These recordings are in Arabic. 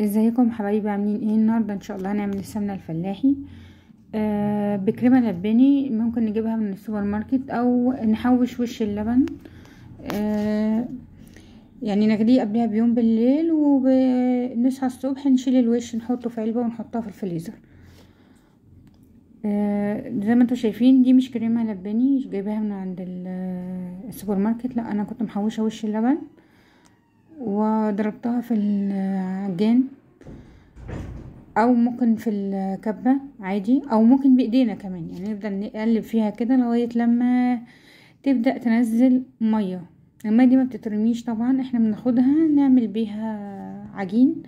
ازيكم حبايبي عاملين ايه النهارده ان شاء الله هنعمل السمنه الفلاحي آه بكريمه لباني ممكن نجيبها من السوبر ماركت او نحوش وش اللبن آه يعني نغليه قبلها بيوم بالليل ونصحى الصبح نشيل الوش نحطه في علبه ونحطها في الفريزر آه زي ما انتوا شايفين دي مش كريمه لباني جايباها من عند السوبر ماركت لا انا كنت محوشه وش اللبن آه وضربتها في العجان او ممكن في الكبة عادي او ممكن بايدينا كمان يعني نفضل نقلب فيها كده لغاية لما تبدأ تنزل مية المية دي ما بتترميش طبعا احنا بناخدها نعمل بيها عجين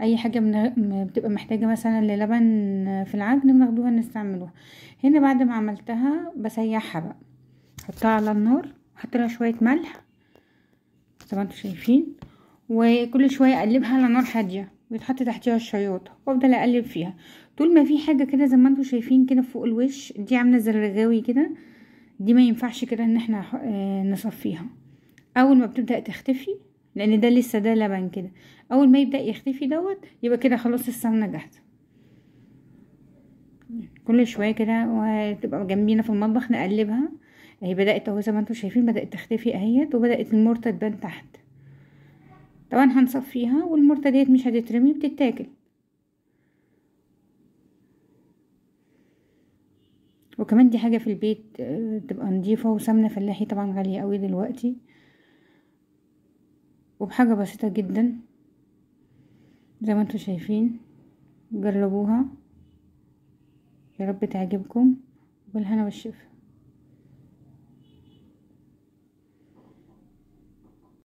اي حاجة بتبقى محتاجة مثلا للبن في العجن بناخدوها نستعملوها هنا بعد ما عملتها بسيحها بقى حطها على النار حط لها شوية ملح زي ما انتوا شايفين وكل شويه اقلبها على نار هاديه ويتحط تحتيها الشياط وافضل اقلب فيها طول ما في حاجه كده زي ما انتم شايفين كده فوق الوش دي عامله زي الرغاوي كده دي ما ينفعش كده ان احنا آه، نصفيها اول ما بتبدا تختفي لان ده لسه ده لبن كده اول ما يبدا يختفي دوت يبقى كده خلاص السمنه جاهزه كل شويه كده وتبقى جنبينا في المطبخ نقلبها اهي بدات اهو زي ما انتم شايفين بدات تختفي اهيت وبدات المورته تبان تحت طبعا هنصفيها والمرتديات مش هتترمي بتتاكل وكمان دي حاجة في البيت آه، تبقى نضيفة وسمنة فلاحي طبعا غالية قوي دلوقتي وبحاجة بسيطة جدا زي ما انتوا شايفين جربوها يا رب تعجبكم والهنا والشفا